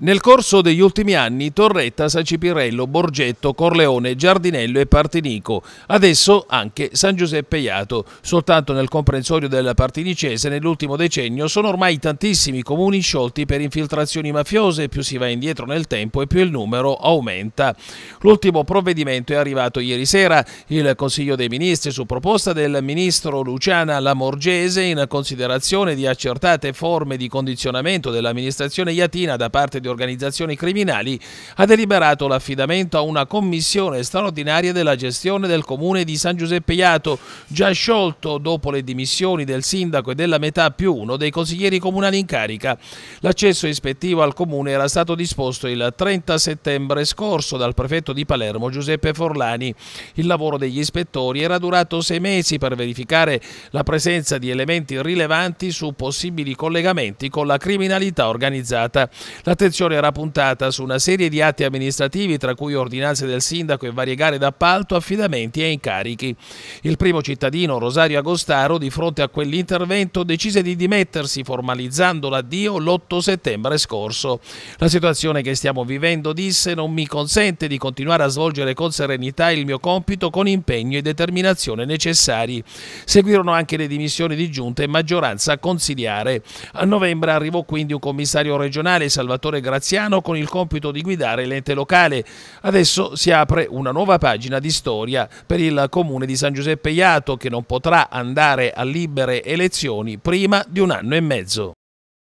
Nel corso degli ultimi anni Torretta, Sacipirello, Borgetto, Corleone, Giardinello e Partinico, adesso anche San Giuseppe Iato. Soltanto nel comprensorio del Partinicese nell'ultimo decennio sono ormai tantissimi comuni sciolti per infiltrazioni mafiose, più si va indietro nel tempo e più il numero aumenta. L'ultimo provvedimento è arrivato ieri sera, il Consiglio dei Ministri su proposta del Ministro Luciana Lamorgese in considerazione di accertate forme di condizionamento dell'amministrazione iatina da parte di organizzazioni criminali, ha deliberato l'affidamento a una commissione straordinaria della gestione del comune di San Giuseppe Iato, già sciolto dopo le dimissioni del sindaco e della metà più uno dei consiglieri comunali in carica. L'accesso ispettivo al comune era stato disposto il 30 settembre scorso dal prefetto di Palermo Giuseppe Forlani. Il lavoro degli ispettori era durato sei mesi per verificare la presenza di elementi rilevanti su possibili collegamenti con la criminalità organizzata. L'attenzione discussione era puntata su una serie di atti amministrativi, tra cui ordinanze del sindaco e varie gare d'appalto, affidamenti e incarichi. Il primo cittadino, Rosario Agostaro, di fronte a quell'intervento decise di dimettersi formalizzando l'addio l'8 settembre scorso. La situazione che stiamo vivendo, disse, non mi consente di continuare a svolgere con serenità il mio compito con impegno e determinazione necessari. Seguirono anche le dimissioni di giunta e maggioranza consigliare. A novembre arrivò quindi un commissario regionale, Salvatore Garcia, Graziano con il compito di guidare l'ente locale. Adesso si apre una nuova pagina di storia per il comune di San Giuseppe Iato che non potrà andare a libere elezioni prima di un anno e mezzo.